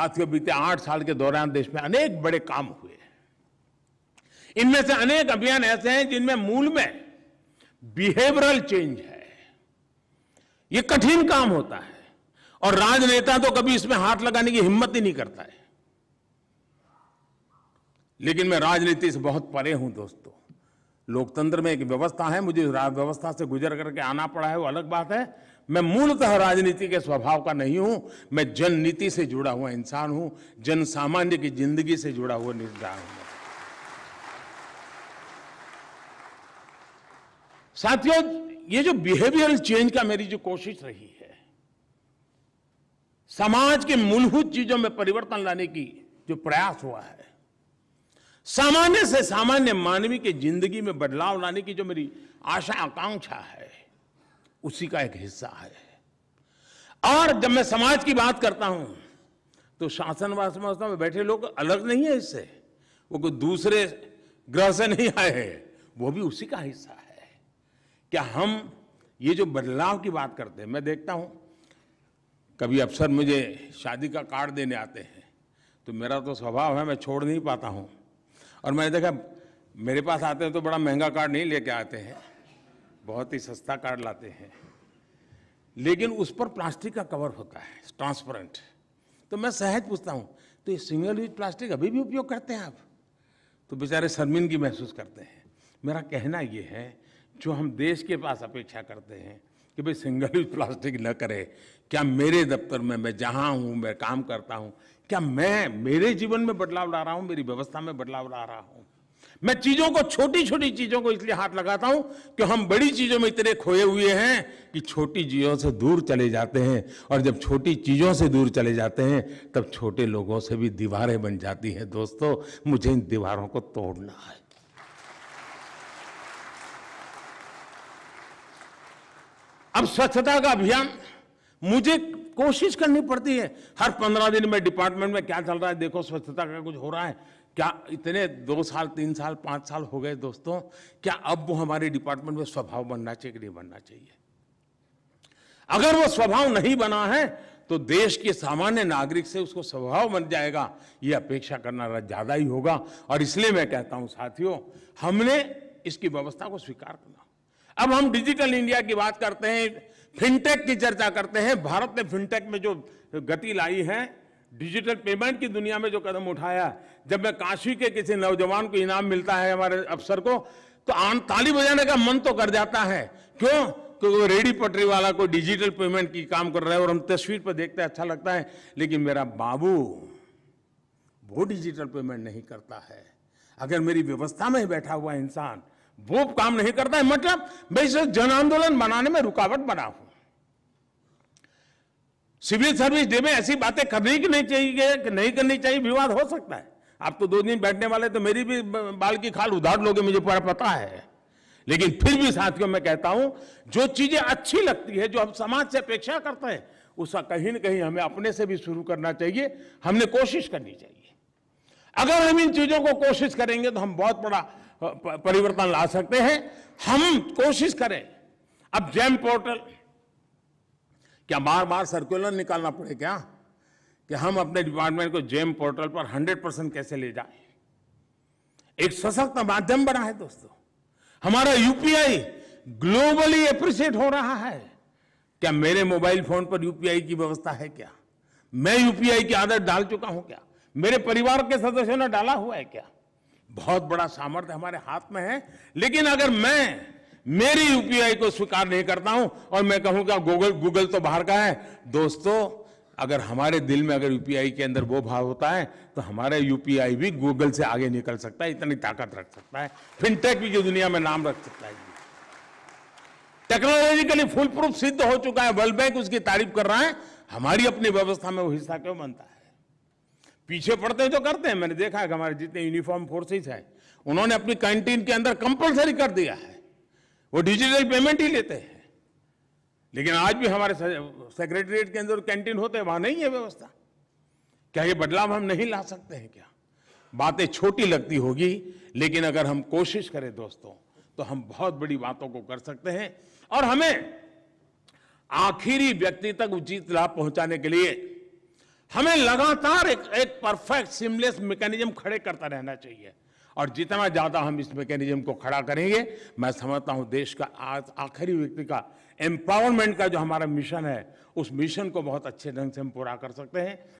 साथियों बीते आठ साल के दौरान देश में अनेक बड़े काम हुए इनमें से अनेक अभियान ऐसे हैं जिनमें मूल में बिहेवियरल चेंज है यह कठिन काम होता है और राजनेता तो कभी इसमें हाथ लगाने की हिम्मत ही नहीं करता है लेकिन मैं राजनीति से बहुत परे हूं दोस्तों लोकतंत्र में एक व्यवस्था है मुझे व्यवस्था से गुजर करके आना पड़ा है वो अलग बात है मैं मूलतः राजनीति के स्वभाव का नहीं हूं मैं जन नीति से जुड़ा हुआ इंसान हूं जन सामान्य की जिंदगी से जुड़ा हुआ निर्धार हूं साथियों ये जो बिहेवियरल चेंज का मेरी जो कोशिश रही है समाज के मूलभूत चीजों में परिवर्तन लाने की जो प्रयास हुआ है सामान्य से सामान्य मानवी की जिंदगी में बदलाव लाने की जो मेरी आशा आकांक्षा है उसी का एक हिस्सा है और जब मैं समाज की बात करता हूं तो शासन वासन में बैठे लोग अलग नहीं है इससे वो कोई दूसरे ग्रह से नहीं आए हैं वो भी उसी का हिस्सा है क्या हम ये जो बदलाव की बात करते हैं मैं देखता हूं कभी अफसर मुझे शादी का कार्ड देने आते हैं तो मेरा तो स्वभाव है मैं छोड़ नहीं पाता हूं और मैंने देखा मेरे पास आते हैं तो बड़ा महंगा कार्ड नहीं लेके आते हैं बहुत ही सस्ता कार्ड लाते हैं लेकिन उस पर प्लास्टिक का कवर होता है ट्रांसपेरेंट तो मैं सहज पूछता हूँ तो ये सिंगल यूज प्लास्टिक अभी भी उपयोग करते हैं आप तो बेचारे शर्मिंदगी महसूस करते हैं मेरा कहना ये है जो हम देश के पास अपेक्षा करते हैं कि भाई सिंगल यूज प्लास्टिक न करे क्या मेरे दफ्तर में मैं जहाँ हूँ मैं काम करता हूँ क्या मैं मेरे जीवन में बदलाव ला रहा हूँ मेरी व्यवस्था में बदलाव ला रहा हूँ मैं चीजों को छोटी छोटी चीजों को इसलिए हाथ लगाता हूं कि हम बड़ी चीजों में इतने खोए हुए हैं कि छोटी चीजों से दूर चले जाते हैं और जब छोटी चीजों से दूर चले जाते हैं तब छोटे लोगों से भी दीवारें बन जाती हैं दोस्तों मुझे इन दीवारों को तोड़ना है अब स्वच्छता का अभियान मुझे कोशिश करनी पड़ती है हर पंद्रह दिन में डिपार्टमेंट में क्या चल रहा है देखो स्वच्छता का कुछ हो रहा है क्या इतने दो साल तीन साल पाँच साल हो गए दोस्तों क्या अब वो हमारे डिपार्टमेंट में स्वभाव बनना चाहिए कि नहीं बनना चाहिए अगर वो स्वभाव नहीं बना है तो देश के सामान्य नागरिक से उसको स्वभाव बन जाएगा ये अपेक्षा करना ज़्यादा ही होगा और इसलिए मैं कहता हूँ साथियों हमने इसकी व्यवस्था को स्वीकार करना अब हम डिजिटल इंडिया की बात करते हैं फिनटेक की चर्चा करते हैं भारत ने फिनटेक में जो गति लाई है डिजिटल पेमेंट की दुनिया में जो कदम उठाया जब मैं काशी के किसी नौजवान को इनाम मिलता है हमारे अफसर को तो आम ताली बजाने का मन तो कर जाता है क्यों क्योंकि रेडी पटरी वाला कोई डिजिटल पेमेंट की काम कर रहा है और हम तस्वीर पर देखते हैं अच्छा लगता है लेकिन मेरा बाबू वो डिजिटल पेमेंट नहीं करता है अगर मेरी व्यवस्था में ही बैठा हुआ इंसान वो काम नहीं करता है मतलब मैं इसे जन आंदोलन बनाने में रुकावट बना हूं सिविल सर्विस डे में ऐसी बातें करनी की नहीं चाहिए कि नहीं करनी चाहिए विवाद हो सकता है आप तो दो दिन बैठने वाले तो मेरी भी बाल की खाल उधार लोगे मुझे पूरा पता है लेकिन फिर भी साथियों मैं कहता हूं जो चीजें अच्छी लगती है जो हम समाज से अपेक्षा करते हैं उसका कहीं ना कहीं हमें अपने से भी शुरू करना चाहिए हमने कोशिश करनी चाहिए अगर हम इन चीजों को कोशिश करेंगे तो हम बहुत बड़ा परिवर्तन ला सकते हैं हम कोशिश करें अब जैम पोर्टल क्या बार बार सर्कुलर निकालना पड़े क्या कि हम अपने डिपार्टमेंट को जेम पोर्टल पर 100 परसेंट कैसे ले जाए एक सशक्त माध्यम बना है दोस्तों हमारा यूपीआई ग्लोबली अप्रिशिएट हो रहा है क्या मेरे मोबाइल फोन पर यूपीआई की व्यवस्था है क्या मैं यूपीआई की आदत डाल चुका हूं क्या मेरे परिवार के सदस्यों ने डाला हुआ है क्या बहुत बड़ा सामर्थ्य हमारे हाथ में है लेकिन अगर मैं मेरी यूपीआई को स्वीकार नहीं करता हूं और मैं कहूंगा गूगल गूगल तो बाहर का है दोस्तों अगर हमारे दिल में अगर यूपीआई के अंदर वो भाव होता है तो हमारा यूपीआई भी गूगल से आगे निकल सकता है इतनी ताकत रख सकता है फिनटेक भी जो दुनिया में नाम रख सकता है टेक्नोलॉजिकली फुल प्रूफ सिद्ध हो चुका है वर्ल्ड बैंक उसकी तारीफ कर रहा है हमारी अपनी व्यवस्था में वो हिस्सा क्यों बनता है पीछे पड़ते हैं तो करते हैं मैंने देखा है कि हमारे जितने यूनिफॉर्म फोर्सेज हैं उन्होंने अपनी कैंटीन के अंदर कंपलसरी कर दिया है वो डिजिटल पेमेंट ही लेते हैं लेकिन आज भी हमारे सेक्रेटरीट के अंदर कैंटीन होते हैं वहां नहीं है व्यवस्था क्या ये बदलाव हम नहीं ला सकते हैं क्या बातें छोटी लगती होगी लेकिन अगर हम कोशिश करें दोस्तों तो हम बहुत बड़ी बातों को कर सकते हैं और हमें आखिरी व्यक्ति तक उचित लाभ पहुंचाने के लिए हमें लगातार एक, एक परफेक्ट सिमलेस मैकेनिज्म खड़े करता रहना चाहिए और जितना ज़्यादा हम इस मैकेनिज्म को खड़ा करेंगे मैं समझता हूँ देश का आज आखिरी व्यक्ति का एम्पावरमेंट का जो हमारा मिशन है उस मिशन को बहुत अच्छे ढंग से हम पूरा कर सकते हैं